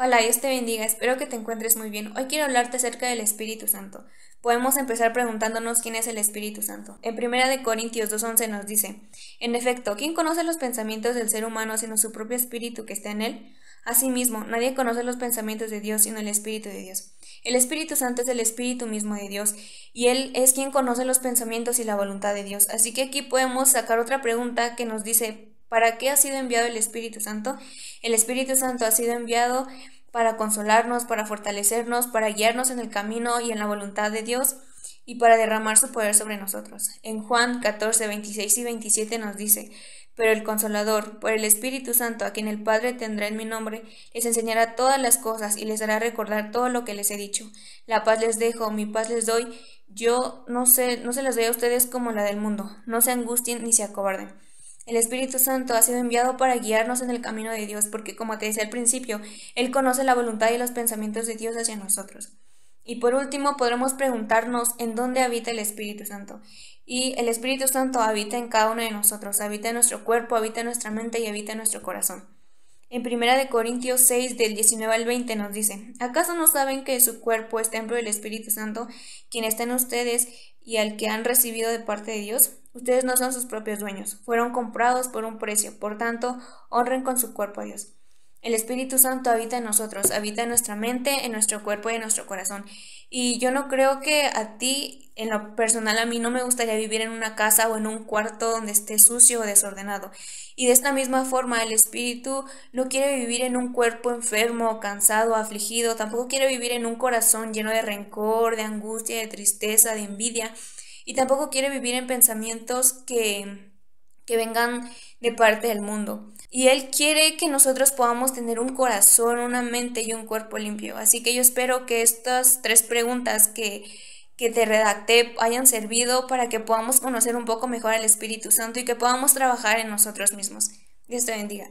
Hola, Dios te bendiga, espero que te encuentres muy bien. Hoy quiero hablarte acerca del Espíritu Santo. Podemos empezar preguntándonos quién es el Espíritu Santo. En 1 Corintios 2.11 nos dice, En efecto, ¿quién conoce los pensamientos del ser humano sino su propio espíritu que está en él? Asimismo, nadie conoce los pensamientos de Dios sino el Espíritu de Dios. El Espíritu Santo es el Espíritu mismo de Dios, y Él es quien conoce los pensamientos y la voluntad de Dios. Así que aquí podemos sacar otra pregunta que nos dice, ¿Para qué ha sido enviado el Espíritu Santo? El Espíritu Santo ha sido enviado para consolarnos, para fortalecernos, para guiarnos en el camino y en la voluntad de Dios y para derramar su poder sobre nosotros. En Juan 14, 26 y 27 nos dice, pero el consolador, por el Espíritu Santo, a quien el Padre tendrá en mi nombre, les enseñará todas las cosas y les hará recordar todo lo que les he dicho. La paz les dejo, mi paz les doy, yo no sé, no se las doy a ustedes como la del mundo, no se angustien ni se acobarden. El Espíritu Santo ha sido enviado para guiarnos en el camino de Dios, porque como te decía al principio, Él conoce la voluntad y los pensamientos de Dios hacia nosotros. Y por último, podremos preguntarnos en dónde habita el Espíritu Santo. Y el Espíritu Santo habita en cada uno de nosotros, habita en nuestro cuerpo, habita en nuestra mente y habita en nuestro corazón. En de Corintios 6 del 19 al 20 nos dice, ¿acaso no saben que su cuerpo es templo del Espíritu Santo, quien está en ustedes y al que han recibido de parte de Dios? Ustedes no son sus propios dueños, fueron comprados por un precio, por tanto, honren con su cuerpo a Dios. El Espíritu Santo habita en nosotros, habita en nuestra mente, en nuestro cuerpo y en nuestro corazón. Y yo no creo que a ti, en lo personal, a mí no me gustaría vivir en una casa o en un cuarto donde esté sucio o desordenado. Y de esta misma forma, el espíritu no quiere vivir en un cuerpo enfermo, cansado, afligido, tampoco quiere vivir en un corazón lleno de rencor, de angustia, de tristeza, de envidia, y tampoco quiere vivir en pensamientos que que vengan de parte del mundo. Y Él quiere que nosotros podamos tener un corazón, una mente y un cuerpo limpio. Así que yo espero que estas tres preguntas que, te redacté hayan servido para que podamos conocer un poco mejor al Espíritu Santo y que podamos trabajar en nosotros mismos. Dios te bendiga.